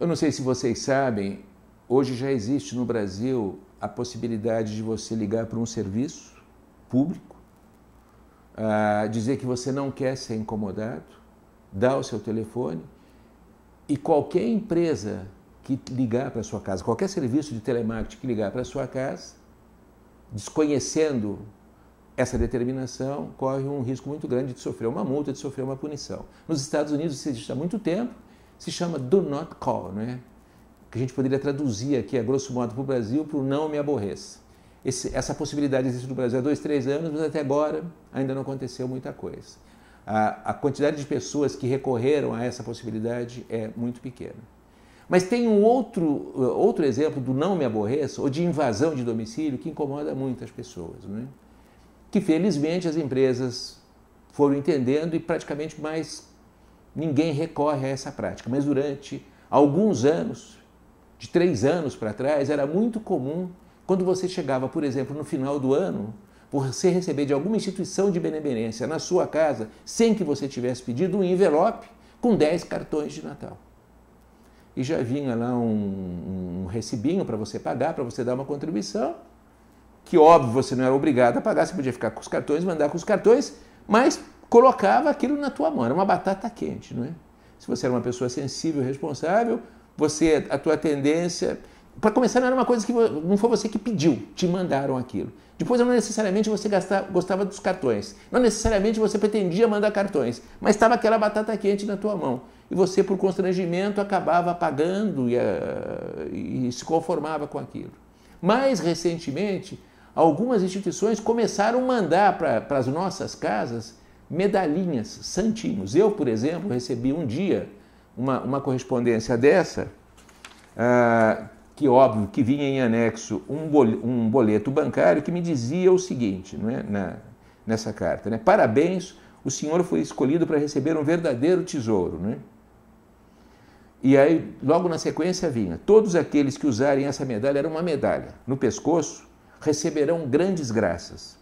Eu não sei se vocês sabem, hoje já existe no Brasil a possibilidade de você ligar para um serviço público, ah, dizer que você não quer ser incomodado, dar o seu telefone e qualquer empresa que ligar para sua casa, qualquer serviço de telemarketing que ligar para sua casa, desconhecendo essa determinação, corre um risco muito grande de sofrer uma multa, de sofrer uma punição. Nos Estados Unidos isso existe há muito tempo se chama Do Not Call, é? que a gente poderia traduzir aqui, a grosso modo, para o Brasil, para o Não Me Aborreça. Esse, essa possibilidade existe no Brasil há dois, três anos, mas até agora ainda não aconteceu muita coisa. A, a quantidade de pessoas que recorreram a essa possibilidade é muito pequena. Mas tem um outro, uh, outro exemplo do não me aborreça ou de invasão de domicílio que incomoda muitas pessoas, né? que felizmente as empresas foram entendendo e praticamente mais ninguém recorre a essa prática, mas durante alguns anos, de três anos para trás, era muito comum quando você chegava, por exemplo, no final do ano, você receber de alguma instituição de benemerência na sua casa, sem que você tivesse pedido, um envelope com dez cartões de Natal. E já vinha lá um, um recibinho para você pagar, para você dar uma contribuição, que óbvio você não era obrigado a pagar, você podia ficar com os cartões, mandar com os cartões, mas colocava aquilo na tua mão, era uma batata quente, não é? Se você era uma pessoa sensível, responsável, você, a tua tendência, para começar não era uma coisa que não foi você que pediu, te mandaram aquilo. Depois não necessariamente você gastava, gostava dos cartões, não necessariamente você pretendia mandar cartões, mas estava aquela batata quente na tua mão e você por constrangimento acabava pagando e, eh, e se conformava com aquilo. Mais recentemente, algumas instituições começaram a mandar para as nossas casas medalhinhas, santinhos. Eu, por exemplo, recebi um dia uma, uma correspondência dessa, ah, que óbvio que vinha em anexo um, bol, um boleto bancário que me dizia o seguinte, não é, na, nessa carta, né? Parabéns, o senhor foi escolhido para receber um verdadeiro tesouro, né? E aí, logo na sequência vinha: todos aqueles que usarem essa medalha, era uma medalha, no pescoço, receberão grandes graças.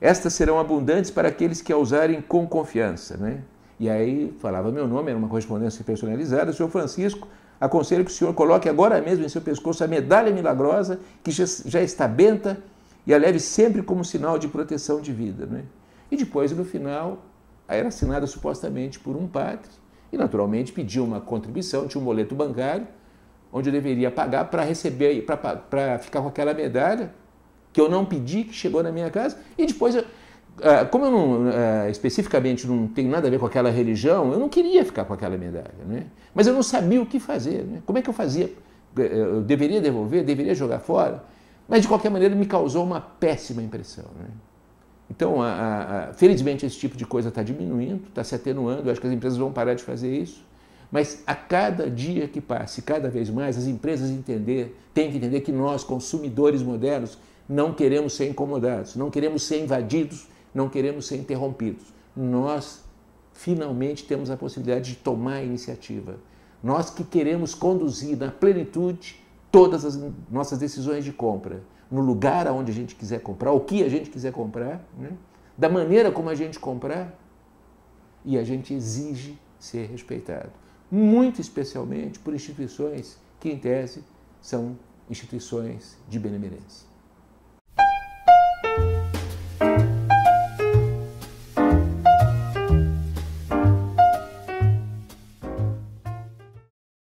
Estas serão abundantes para aqueles que a usarem com confiança. Né? E aí falava meu nome, era uma correspondência personalizada. Senhor Francisco, aconselho que o senhor coloque agora mesmo em seu pescoço a medalha milagrosa que já está benta e a leve sempre como sinal de proteção de vida. Né? E depois, no final, era assinada supostamente por um padre e, naturalmente, pediu uma contribuição, tinha um boleto bancário onde eu deveria pagar para receber, para ficar com aquela medalha que eu não pedi, que chegou na minha casa, e depois, é, como eu não, é, especificamente não tenho nada a ver com aquela religião, eu não queria ficar com aquela medalha, né? mas eu não sabia o que fazer, né? como é que eu fazia? É, eu deveria devolver, deveria jogar fora, mas de qualquer maneira me causou uma péssima impressão. Né? Então, a, a, a, felizmente, esse tipo de coisa está diminuindo, está se atenuando, eu acho que as empresas vão parar de fazer isso. Mas a cada dia que passa, cada vez mais, as empresas entender, têm que entender que nós, consumidores modernos, não queremos ser incomodados, não queremos ser invadidos, não queremos ser interrompidos. Nós finalmente temos a possibilidade de tomar a iniciativa. Nós que queremos conduzir na plenitude todas as nossas decisões de compra, no lugar aonde a gente quiser comprar, o que a gente quiser comprar, né? da maneira como a gente comprar, e a gente exige ser respeitado. Muito especialmente por instituições que, em tese, são instituições de benemerência.